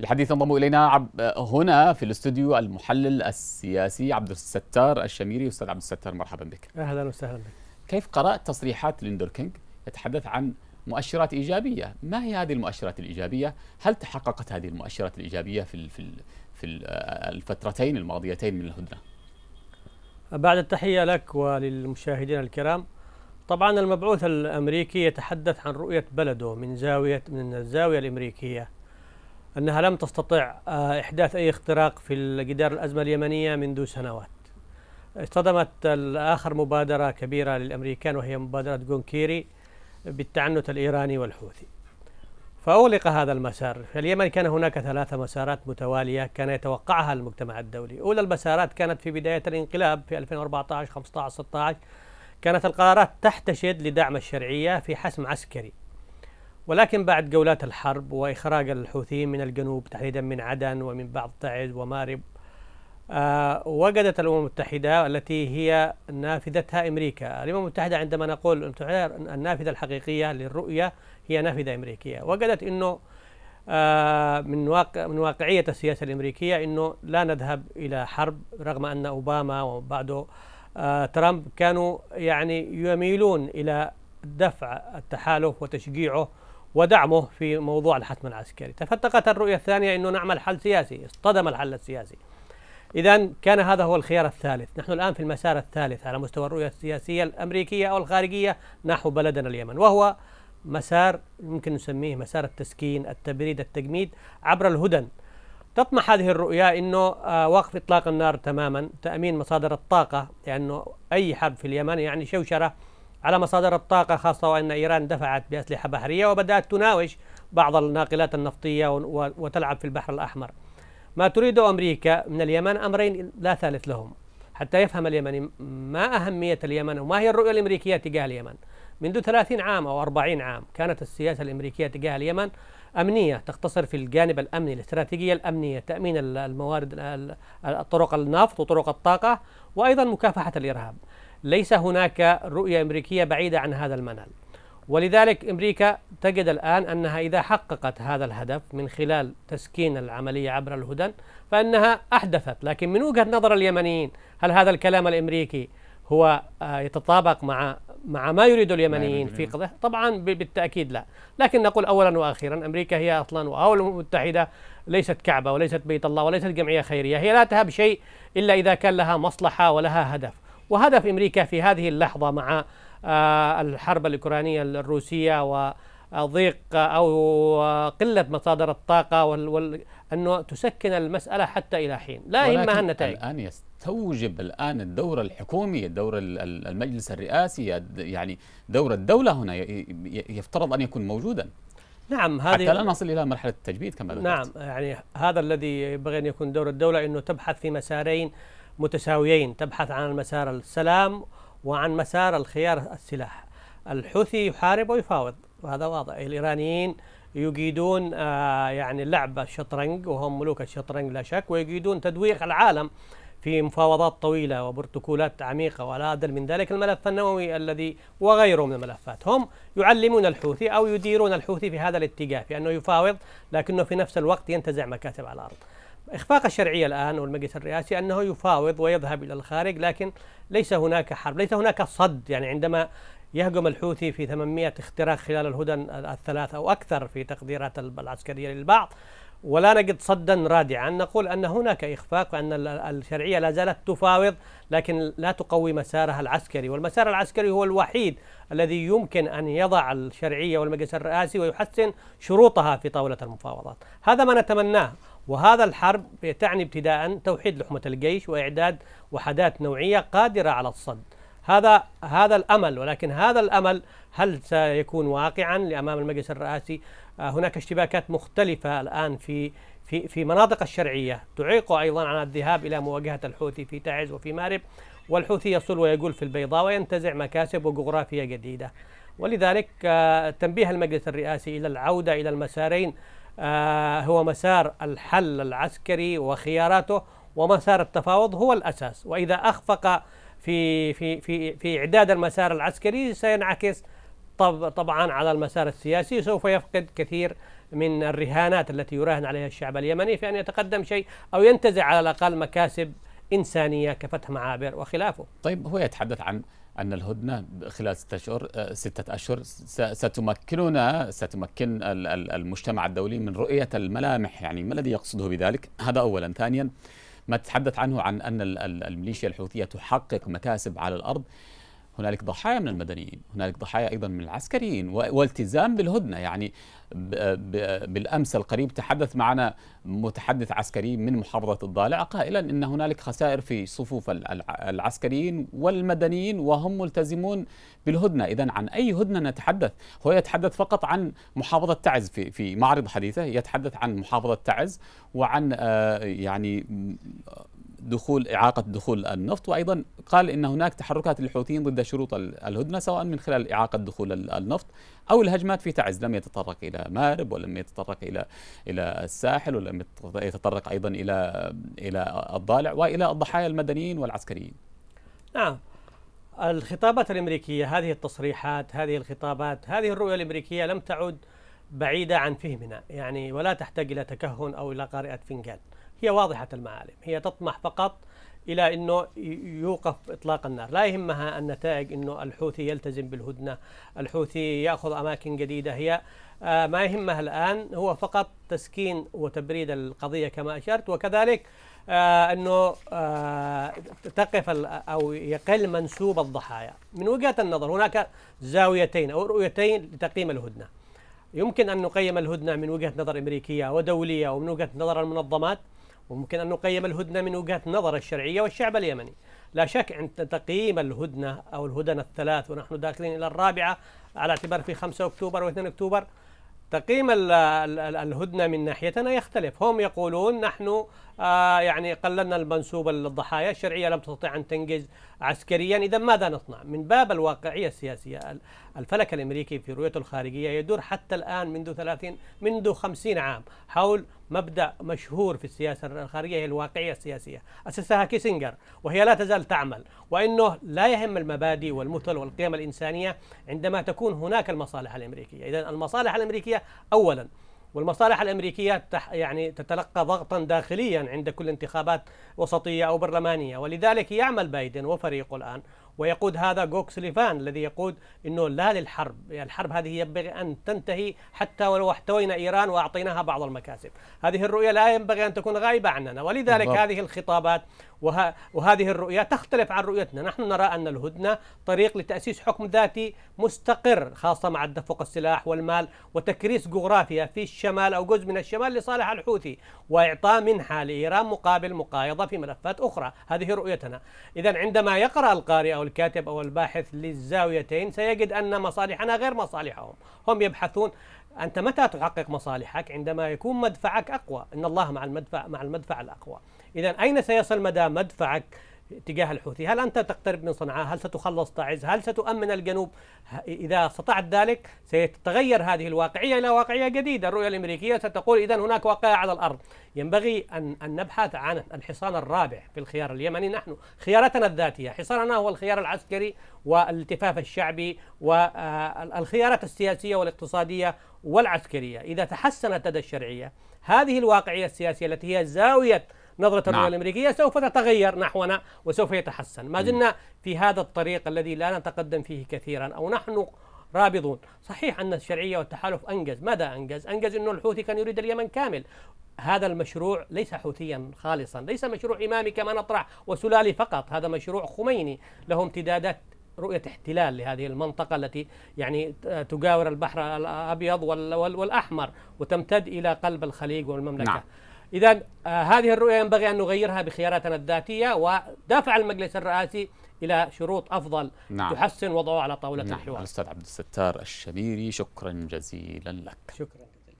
الحديث انضم الينا هنا في الاستوديو المحلل السياسي عبد الستار الشميري استاذ عبد الستار مرحبا بك اهلا وسهلا بك كيف قرات تصريحات ليندر كينج يتحدث عن مؤشرات ايجابيه ما هي هذه المؤشرات الايجابيه هل تحققت هذه المؤشرات الايجابيه في في في الفترتين الماضيتين من الهدنه بعد التحيه لك وللمشاهدين الكرام طبعا المبعوث الامريكي يتحدث عن رؤيه بلده من زاويه من الزاويه الامريكيه أنها لم تستطع آه، إحداث أي اختراق في جدار الأزمة اليمنية منذ سنوات اصطدمت الآخر مبادرة كبيرة للأمريكان وهي مبادرة جونكيري بالتعنت الإيراني والحوثي فأغلق هذا المسار في اليمن كان هناك ثلاث مسارات متوالية كان يتوقعها المجتمع الدولي أولى المسارات كانت في بداية الانقلاب في 2014 15 16 كانت القرارات تحتشد لدعم الشرعية في حسم عسكري ولكن بعد جولات الحرب وإخراج الحوثيين من الجنوب تحديدا من عدن ومن بعض تعز ومارب آه وجدت الأمم المتحدة التي هي نافذتها أمريكا الأمم المتحدة عندما نقول أمم النافذة الحقيقية للرؤية هي نافذة أمريكية وجدت أنه آه من واقع من واقعية السياسة الأمريكية أنه لا نذهب إلى حرب رغم أن أوباما وبعده آه ترامب كانوا يعني يميلون إلى دفع التحالف وتشجيعه ودعمه في موضوع الحتم العسكري تفتقت الرؤية الثانية أنه نعمل حل سياسي اصطدم الحل السياسي إذا كان هذا هو الخيار الثالث نحن الآن في المسار الثالث على مستوى الرؤية السياسية الأمريكية أو الخارجية نحو بلدنا اليمن وهو مسار يمكن نسميه مسار التسكين التبريد التجميد عبر الهدن تطمح هذه الرؤية أنه آه، وقف إطلاق النار تماما تأمين مصادر الطاقة لأنه يعني أي حرب في اليمن يعني شوشرة على مصادر الطاقة خاصة وأن إيران دفعت بأسلحة بحرية وبدأت تناوش بعض الناقلات النفطية وتلعب في البحر الأحمر ما تريده أمريكا من اليمن أمرين لا ثالث لهم حتى يفهم اليمني ما أهمية اليمن وما هي الرؤية الأمريكية تجاه اليمن منذ 30 عام أو 40 عام كانت السياسة الأمريكية تجاه اليمن أمنية تقتصر في الجانب الأمني الاستراتيجية الأمنية تأمين الموارد الطرق النفط وطرق الطاقة وأيضا مكافحة الإرهاب ليس هناك رؤية أمريكية بعيدة عن هذا المنال ولذلك أمريكا تجد الآن أنها إذا حققت هذا الهدف من خلال تسكين العملية عبر الهدن فإنها أحدثت لكن من وجهة نظر اليمنيين هل هذا الكلام الأمريكي هو آه، يتطابق مع مع ما يريد اليمنيين في قضية طبعا بالتأكيد لا لكن نقول أولا وأخيرا أمريكا هي أصلا وأول المتحدة ليست كعبة وليست بيت الله وليست جمعية خيرية هي لا تهب شيء إلا إذا كان لها مصلحة ولها هدف وهدف أمريكا في هذه اللحظة مع آه، الحرب الأوكرانية الروسية وضيق او آه، قله مصادر الطاقه وال... وال... انه تسكن المساله حتى الى حين، لا اما النتائج. الان يستوجب الان الدور الحكومي، الدور المجلس الرئاسي، يعني دور الدوله هنا يفترض ان يكون موجودا. نعم هذه حتى لا نصل الى مرحله التجبيد كما ذكرت. نعم يعني هذا الذي ينبغي ان يكون دور الدوله انه تبحث في مسارين متساويين تبحث عن مسار السلام وعن مسار الخيار السلاح الحوثي يحارب ويفاوض وهذا واضح الإيرانيين يجيدون آه، يعني لعب الشطرنج وهم ملوك الشطرنج لا شك ويجيدون تدويق العالم في مفاوضات طويلة وبروتوكولات عميقة ولا أدل من ذلك الملف النووي الذي وغيره من الملفات هم يعلمون الحوثي أو يديرون الحوثي في هذا الاتجاه في أنه يفاوض لكنه في نفس الوقت ينتزع مكاتب على الأرض إخفاق الشرعية الآن والمجلس الرئاسي أنه يفاوض ويذهب إلى الخارج لكن ليس هناك حرب ليس هناك صد يعني عندما يهجم الحوثي في 800 اختراق خلال الهدن الثلاث أو أكثر في تقديرات العسكرية للبعض ولا نجد صدا رادعا نقول أن هناك إخفاق وأن الشرعية لا زالت تفاوض لكن لا تقوي مسارها العسكري والمسار العسكري هو الوحيد الذي يمكن أن يضع الشرعية والمجلس الرئاسي ويحسن شروطها في طاولة المفاوضات هذا ما نتمناه وهذا الحرب تعني ابتداء توحيد لحمة الجيش وإعداد وحدات نوعية قادرة على الصد هذا هذا الامل ولكن هذا الامل هل سيكون واقعا لأمام المجلس الرئاسي آه، هناك اشتباكات مختلفه الان في في في مناطق الشرعيه تعيق ايضا عن الذهاب الى مواجهه الحوثي في تعز وفي مارب والحوثي يصل ويقول في البيضاء وينتزع مكاسب وجغرافيا جديده ولذلك آه، تنبيه المجلس الرئاسي الى العوده الى المسارين آه، هو مسار الحل العسكري وخياراته ومسار التفاوض هو الأساس وإذا أخفق في في في في إعداد المسار العسكري سينعكس طب طبعا على المسار السياسي سوف يفقد كثير من الرهانات التي يراهن عليها الشعب اليمني في أن يتقدم شيء أو ينتزع على الأقل مكاسب إنسانية كفتح معابر وخلافه طيب هو يتحدث عن أن الهدنة خلال ستة أشهر آه، ستة أشهر ستمكننا ستمكن المجتمع الدولي من رؤية الملامح يعني ما الذي يقصده بذلك هذا أولا ثانيا ما تحدث عنه عن أن الميليشيا الحوثية تحقق مكاسب على الأرض هنالك ضحايا من المدنيين هنالك ضحايا أيضا من العسكريين والتزام بالهدنة يعني بالأمس القريب تحدث معنا متحدث عسكري من محافظة الضالع قائلا أن هنالك خسائر في صفوف العسكريين والمدنيين وهم ملتزمون بالهدنة إذا عن أي هدنة نتحدث هو يتحدث فقط عن محافظة تعز في, في معرض حديثه يتحدث عن محافظة تعز وعن آه، يعني دخول إعاقة دخول النفط وأيضا قال إن هناك تحركات للحوثيين ضد شروط الهدنة سواء من خلال إعاقة دخول النفط أو الهجمات في تعز لم يتطرق إلى مارب ولم يتطرق إلى إلى الساحل ولم يتطرق أيضا إلى إلى الضالع وإلى الضحايا المدنيين والعسكريين نعم الخطابات الأمريكية هذه التصريحات هذه الخطابات هذه الرؤية الأمريكية لم تعد بعيدة عن فهمنا يعني ولا تحتاج إلى تكهن أو إلى قارئة فنجان هي واضحة المعالم هي تطمح فقط إلى أنه يوقف إطلاق النار لا يهمها النتائج أنه الحوثي يلتزم بالهدنة الحوثي يأخذ أماكن جديدة هي آه، ما يهمها الآن هو فقط تسكين وتبريد القضية كما أشرت وكذلك آه، أنه آه، تقف أو يقل منسوب الضحايا من وجهة النظر هناك زاويتين أو رؤيتين لتقييم الهدنة يمكن أن نقيم الهدنة من وجهة نظر أمريكية ودولية ومن وجهة نظر المنظمات وممكن أن نقيم الهدنة من وجهة نظر الشرعية والشعب اليمني لا شك أن تقييم الهدنة أو الهدن الثلاث ونحن داخلين إلى الرابعة على اعتبار في 5 أكتوبر و2 أكتوبر تقييم الهدنة من ناحيتنا يختلف هم يقولون نحن آه، يعني قللنا المنسوب للضحايا الشرعية لم تستطيع أن تنجز عسكريا إذا ماذا نصنع من باب الواقعية السياسية الفلك الأمريكي في رؤيته الخارجية يدور حتى الآن منذ 30 منذ 50 عام حول مبدأ مشهور في السياسة الخارجية هي الواقعية السياسية أسسها كيسنجر وهي لا تزال تعمل وأنه لا يهم المبادئ والمثل والقيم الإنسانية عندما تكون هناك المصالح الأمريكية إذا المصالح الأمريكية أولا والمصالح الأمريكية يعني تتلقى ضغطا داخليا عند كل انتخابات وسطية أو برلمانية ولذلك يعمل بايدن وفريقه الآن ويقود هذا جوكس ليفان الذي يقود انه لا للحرب، يعني الحرب هذه ينبغي ان تنتهي حتى ولو احتوينا ايران واعطيناها بعض المكاسب، هذه الرؤيه لا ينبغي ان تكون غائبه عننا، ولذلك بالضبط. هذه الخطابات وه... وهذه الرؤيه تختلف عن رؤيتنا، نحن نرى ان الهدنه طريق لتاسيس حكم ذاتي مستقر خاصه مع تدفق السلاح والمال وتكريس جغرافيا في الشمال او جزء من الشمال لصالح الحوثي، واعطاء منحه لايران مقابل مقايضه في ملفات اخرى، هذه رؤيتنا. اذا عندما يقرا القارئ او الكاتب أو الباحث للزاويتين سيجد أن مصالحنا غير مصالحهم هم يبحثون أنت متى تحقق مصالحك عندما يكون مدفعك أقوى إن الله مع المدفع مع المدفع الأقوى إذا أين سيصل مدى مدفعك تجاه الحوثي هل أنت تقترب من صنعاء هل ستخلص تعز هل ستؤمن الجنوب إذا استطعت ذلك ستتغير هذه الواقعية إلى واقعية جديدة الرؤية الأمريكية ستقول إذا هناك واقعية على الأرض ينبغي أن, أن نبحث عن الحصان الرابع في الخيار اليمني نحن خيارتنا الذاتية حصاننا هو الخيار العسكري والالتفاف الشعبي والخيارات آه، السياسية والاقتصادية والعسكرية إذا تحسنت لدى الشرعية هذه الواقعية السياسية التي هي زاوية نظرة نعم. الرؤية الأمريكية سوف تتغير نحونا وسوف يتحسن ما زلنا في هذا الطريق الذي لا نتقدم فيه كثيرا أو نحن رابضون صحيح أن الشرعية والتحالف أنجز ماذا أنجز؟ أنجز أنه الحوثي كان يريد اليمن كامل هذا المشروع ليس حوثيا خالصا ليس مشروع إمامي كما نطرح وسلالي فقط هذا مشروع خميني له امتدادات رؤية احتلال لهذه المنطقة التي يعني تجاور البحر الأبيض والأحمر وتمتد إلى قلب الخليج والمملكة نعم. إذا آه، هذه الرؤية ينبغي أن نغيرها بخياراتنا الذاتية ودفع المجلس الرئاسي إلى شروط أفضل نعم. تحسن وضعه على طاولة نعم. الحوار الأستاذ عبد الستار الشميري شكرا جزيلا لك شكرا